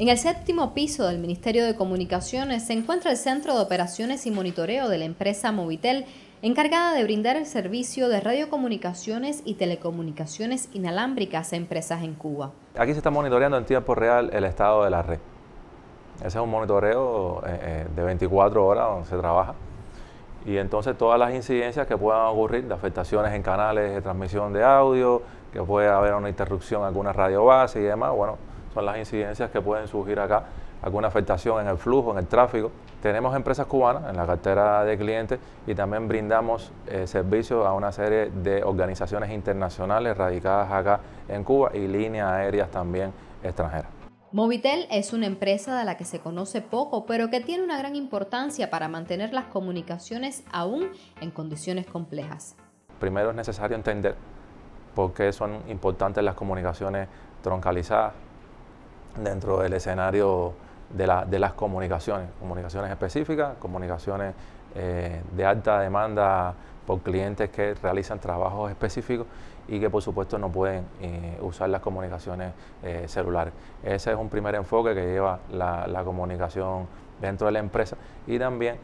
En el séptimo piso del Ministerio de Comunicaciones se encuentra el Centro de Operaciones y Monitoreo de la empresa Movitel, encargada de brindar el servicio de radiocomunicaciones y telecomunicaciones inalámbricas a empresas en Cuba. Aquí se está monitoreando en tiempo real el estado de la red. Ese es un monitoreo eh, eh, de 24 horas donde se trabaja. Y entonces todas las incidencias que puedan ocurrir, de afectaciones en canales de transmisión de audio, que puede haber una interrupción en alguna radio base y demás, bueno, las incidencias que pueden surgir acá, alguna afectación en el flujo, en el tráfico. Tenemos empresas cubanas en la cartera de clientes y también brindamos eh, servicios a una serie de organizaciones internacionales radicadas acá en Cuba y líneas aéreas también extranjeras. Movitel es una empresa de la que se conoce poco, pero que tiene una gran importancia para mantener las comunicaciones aún en condiciones complejas. Primero es necesario entender por qué son importantes las comunicaciones troncalizadas, dentro del escenario de, las comunicaciones, comunicaciones específicas, comunicaciones eh, de alta demanda por clientes que realizan trabajos específicos y que por supuesto no pueden eh, usar las comunicaciones eh, celulares. Ese es un primer enfoque que lleva la comunicación dentro de la empresa y también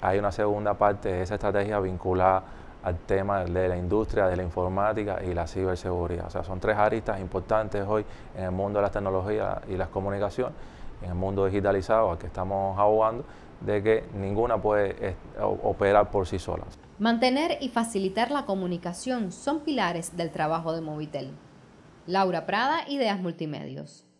hay una segunda parte de esa estrategia vinculada al tema de la industria, de la informática y la ciberseguridad. O sea, son tres aristas importantes hoy en el mundo de las tecnologías y las comunicaciones, en el mundo digitalizado al que estamos abogando, de que ninguna puede eh, operar por sí sola. Mantener y facilitar la comunicación son pilares del trabajo de Movitel. Laura Prada, Ideas Multimedios.